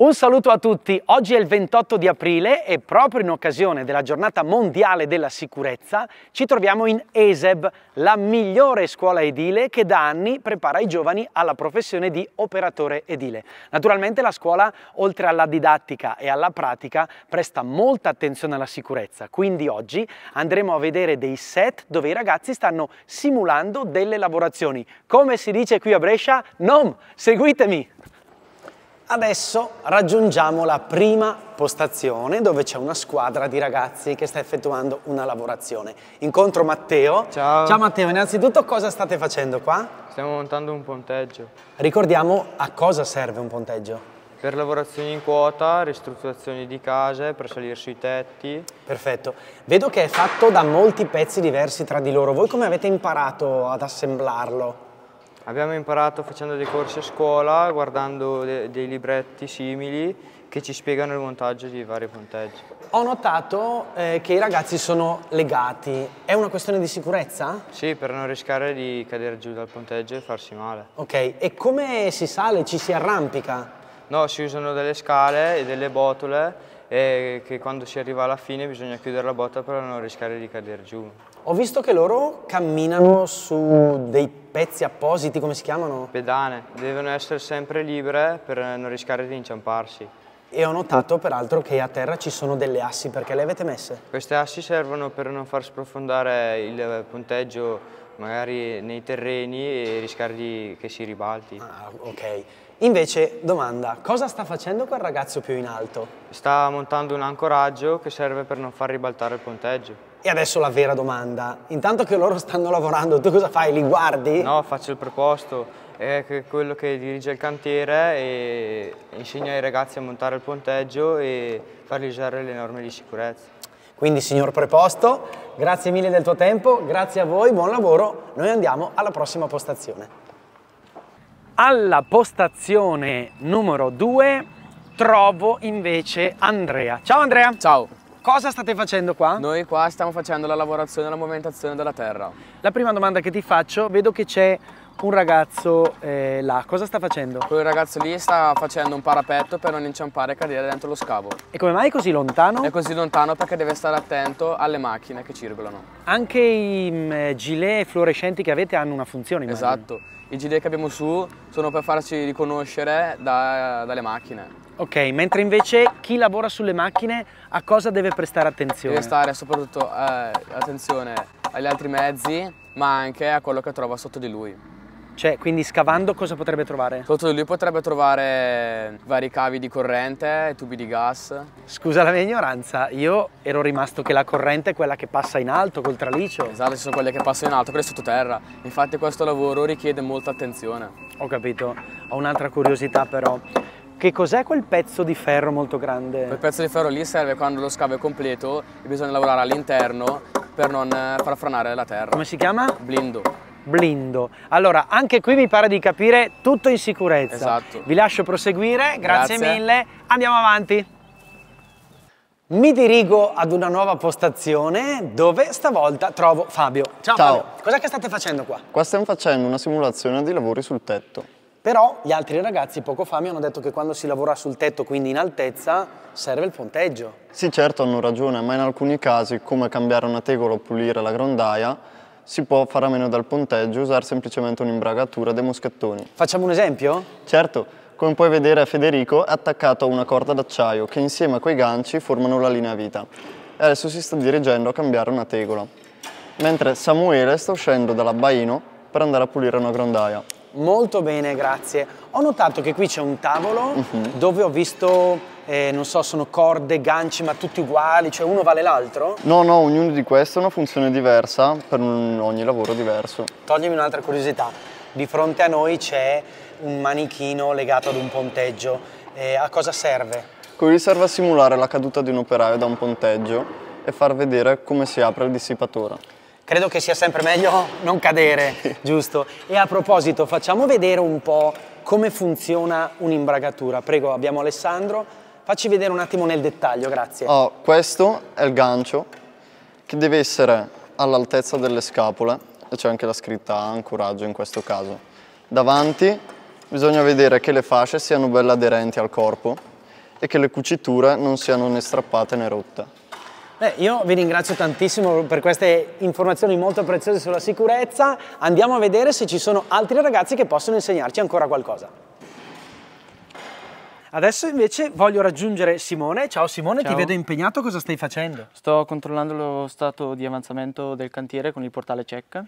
Un saluto a tutti, oggi è il 28 di aprile e proprio in occasione della giornata mondiale della sicurezza ci troviamo in ESEB, la migliore scuola edile che da anni prepara i giovani alla professione di operatore edile. Naturalmente la scuola, oltre alla didattica e alla pratica, presta molta attenzione alla sicurezza, quindi oggi andremo a vedere dei set dove i ragazzi stanno simulando delle lavorazioni. Come si dice qui a Brescia? NOM! Seguitemi! Adesso raggiungiamo la prima postazione dove c'è una squadra di ragazzi che sta effettuando una lavorazione. Incontro Matteo. Ciao. Ciao Matteo, innanzitutto cosa state facendo qua? Stiamo montando un ponteggio. Ricordiamo a cosa serve un ponteggio? Per lavorazioni in quota, ristrutturazioni di case, per salire sui tetti. Perfetto. Vedo che è fatto da molti pezzi diversi tra di loro. Voi come avete imparato ad assemblarlo? Abbiamo imparato facendo dei corsi a scuola, guardando de dei libretti simili che ci spiegano il montaggio di vari punteggi. Ho notato eh, che i ragazzi sono legati. È una questione di sicurezza? Sì, per non rischiare di cadere giù dal punteggio e farsi male. Ok, e come si sale? Ci si arrampica? No, si usano delle scale e delle botole e che quando si arriva alla fine bisogna chiudere la botta per non rischiare di cadere giù. Ho visto che loro camminano su dei pezzi appositi, come si chiamano? Pedane, devono essere sempre libere per non rischiare di inciamparsi. E ho notato peraltro che a terra ci sono delle assi, perché le avete messe? Queste assi servono per non far sprofondare il punteggio magari nei terreni e rischiare che si ribalti. Ah, ok. Invece, domanda, cosa sta facendo quel ragazzo più in alto? Sta montando un ancoraggio che serve per non far ribaltare il ponteggio. E adesso la vera domanda, intanto che loro stanno lavorando, tu cosa fai? Li guardi? No, faccio il preposto, è quello che dirige il cantiere e insegna ai ragazzi a montare il ponteggio e farli usare le norme di sicurezza. Quindi signor preposto, grazie mille del tuo tempo, grazie a voi, buon lavoro, noi andiamo alla prossima postazione. Alla postazione numero 2 trovo invece Andrea. Ciao Andrea! Ciao! Cosa state facendo qua? Noi qua stiamo facendo la lavorazione e la movimentazione della terra. La prima domanda che ti faccio, vedo che c'è un ragazzo eh, là, cosa sta facendo? Quel ragazzo lì sta facendo un parapetto per non inciampare e cadere dentro lo scavo. E come mai è così lontano? È così lontano perché deve stare attento alle macchine che circolano. Anche i mh, mm, eh, gilet fluorescenti che avete hanno una funzione immagino. Esatto, i gilet che abbiamo su sono per farci riconoscere da, dalle macchine. Ok, mentre invece chi lavora sulle macchine a cosa deve prestare attenzione? Deve stare soprattutto eh, attenzione agli altri mezzi ma anche a quello che trova sotto di lui. Cioè, quindi scavando cosa potrebbe trovare? Sotto di lui potrebbe trovare vari cavi di corrente, tubi di gas. Scusa la mia ignoranza, io ero rimasto che la corrente è quella che passa in alto col traliccio. Esatto, ci sono quelle che passano in alto, quelle sottoterra. Infatti questo lavoro richiede molta attenzione. Ho capito. Ho un'altra curiosità però. Che cos'è quel pezzo di ferro molto grande? Quel pezzo di ferro lì serve quando lo scavo è completo e bisogna lavorare all'interno per non far franare la terra. Come si chiama? Blindo blindo. Allora, anche qui mi pare di capire tutto in sicurezza. Esatto. Vi lascio proseguire, grazie, grazie. mille, andiamo avanti. Mi dirigo ad una nuova postazione dove stavolta trovo Fabio. Ciao, Ciao. cosa che state facendo qua? Qua stiamo facendo una simulazione di lavori sul tetto. Però gli altri ragazzi poco fa mi hanno detto che quando si lavora sul tetto, quindi in altezza, serve il ponteggio. Sì, certo, hanno ragione, ma in alcuni casi, come cambiare una tegola o pulire la grondaia, si può fare a meno dal ponteggio e usare semplicemente un'imbragatura dei moschettoni. Facciamo un esempio? Certo, come puoi vedere Federico è attaccato a una corda d'acciaio che insieme a quei ganci formano la linea vita e adesso si sta dirigendo a cambiare una tegola, mentre Samuele sta uscendo dall'abbaino per andare a pulire una grondaia. Molto bene, grazie. Ho notato che qui c'è un tavolo uh mhm. -huh. dove ho visto, eh, non so, sono corde, ganci, ma tutti uguali, cioè uno vale l'altro? No, no, ognuno di questi ha una funzione diversa per un, ogni lavoro diverso. Toglimi un'altra curiosità. Di fronte a noi c'è un manichino legato ad un ponteggio. Eh, a cosa serve? Quello serve a simulare la caduta di un operaio da un ponteggio e far vedere come si apre il dissipatore credo che sia sempre meglio non cadere, giusto? E a proposito, facciamo vedere un po' come funziona un'imbragatura. Prego, abbiamo Alessandro. Facci vedere un attimo nel dettaglio, grazie. Oh, questo è il gancio che deve essere all'altezza delle scapole e c'è anche la scritta ancoraggio in questo caso. Davanti bisogna vedere che le fasce siano belle aderenti al corpo e che le cuciture non siano né strappate né rotte. Beh, io vi ringrazio tantissimo per queste informazioni molto preziose sulla sicurezza. Andiamo a vedere se ci sono altri ragazzi che possono insegnarci ancora qualcosa. Adesso invece voglio raggiungere Simone. Ciao Simone, Ciao. ti vedo impegnato, cosa stai facendo? Sto controllando lo stato di avanzamento del cantiere con il portale CEC.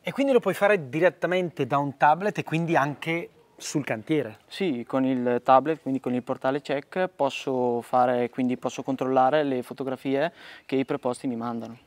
E quindi lo puoi fare direttamente da un tablet e quindi anche sul cantiere? Sì, con il tablet, quindi con il portale check, posso, fare, quindi posso controllare le fotografie che i preposti mi mandano.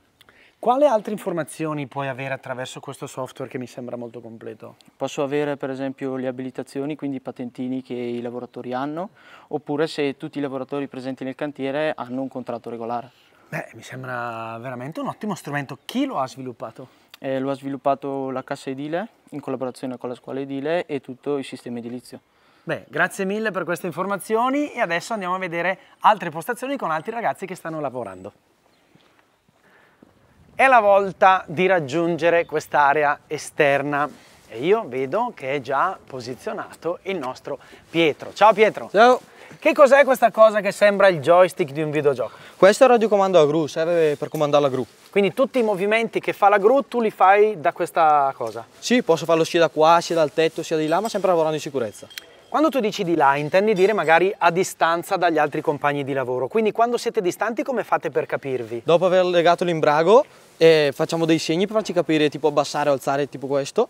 Quale altre informazioni puoi avere attraverso questo software che mi sembra molto completo? Posso avere per esempio le abilitazioni, quindi i patentini che i lavoratori hanno, oppure se tutti i lavoratori presenti nel cantiere hanno un contratto regolare. Beh, mi sembra veramente un ottimo strumento. Chi lo ha sviluppato? Eh, lo ha sviluppato la Cassa Edile in collaborazione con la Scuola Edile e tutto il sistema edilizio. Beh, grazie mille per queste informazioni e adesso andiamo a vedere altre postazioni con altri ragazzi che stanno lavorando. È la volta di raggiungere quest'area esterna e io vedo che è già posizionato il nostro Pietro. Ciao Pietro! Ciao! Che cos'è questa cosa che sembra il joystick di un videogioco? Questo è il radiocomando a gru, serve per comandare la gru. Quindi tutti i movimenti che fa la gru tu li fai da questa cosa? Sì, posso farlo sia da qua, sia dal tetto, sia di là, ma sempre lavorando in sicurezza. Quando tu dici di là, intendi dire magari a distanza dagli altri compagni di lavoro. Quindi quando siete distanti come fate per capirvi? Dopo aver legato l'imbrago eh, facciamo dei segni per farci capire tipo abbassare, alzare, tipo questo.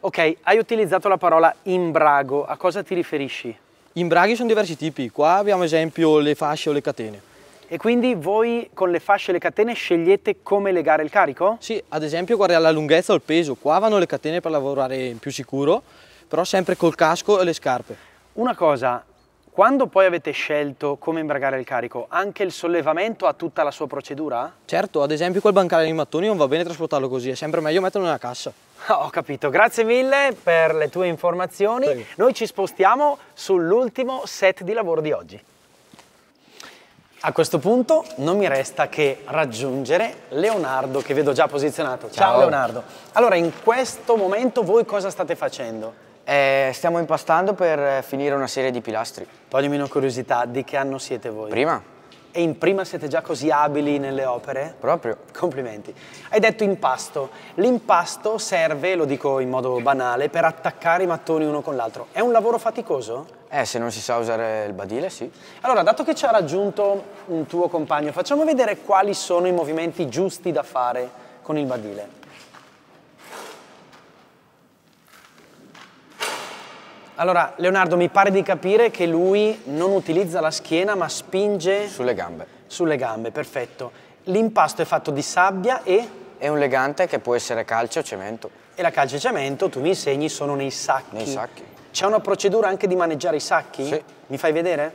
Ok, hai utilizzato la parola imbrago, a cosa ti riferisci? Imbraghi sono diversi tipi, qua abbiamo esempio le fasce o le catene. E quindi voi con le fasce e le catene scegliete come legare il carico? Sì, ad esempio guarda la lunghezza o il peso, qua vanno le catene per lavorare in più sicuro, però sempre col casco e le scarpe. Una cosa, quando poi avete scelto come imbragare il carico, anche il sollevamento ha tutta la sua procedura? Certo, ad esempio quel bancale di mattoni non va bene trasportarlo così, è sempre meglio metterlo nella cassa. Ho capito, grazie mille per le tue informazioni. Prego. Noi ci spostiamo sull'ultimo set di lavoro di oggi. A questo punto non mi resta che raggiungere Leonardo che vedo già posizionato. Ciao, Ciao Leonardo. Allora in questo momento voi cosa state facendo? Eh, stiamo impastando per eh, finire una serie di pilastri. Toglimi una curiosità, di che anno siete voi? Prima e in prima siete già così abili nelle opere? Proprio. Complimenti. Hai detto impasto. L'impasto serve, lo dico in modo banale, per attaccare i mattoni uno con l'altro. È un lavoro faticoso? Eh, se non si sa usare il badile, sì. Allora, dato che ci ha raggiunto un tuo compagno, facciamo vedere quali sono i movimenti giusti da fare con il badile. Allora, Leonardo, mi pare di capire che lui non utilizza la schiena, ma spinge... Sulle gambe. Sulle gambe, perfetto. L'impasto è fatto di sabbia e... È un legante che può essere calcio o cemento. E la calcio e cemento, tu mi insegni, sono nei sacchi. Nei sacchi. C'è una procedura anche di maneggiare i sacchi? Sì. Mi fai vedere?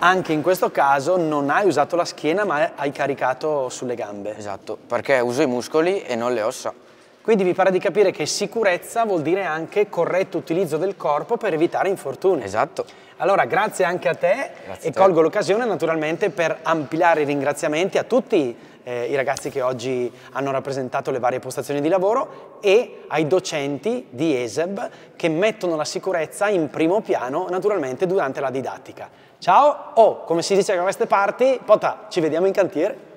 Anche in questo caso non hai usato la schiena ma hai caricato sulle gambe. Esatto, perché uso i muscoli e non le ossa. Quindi vi pare di capire che sicurezza vuol dire anche corretto utilizzo del corpo per evitare infortuni. Esatto. Allora grazie anche a te grazie e colgo l'occasione naturalmente per ampliare i ringraziamenti a tutti eh, i ragazzi che oggi hanno rappresentato le varie postazioni di lavoro e ai docenti di ESEB che mettono la sicurezza in primo piano naturalmente durante la didattica. Ciao, o oh, come si dice da queste parti, pota, ci vediamo in cantiere.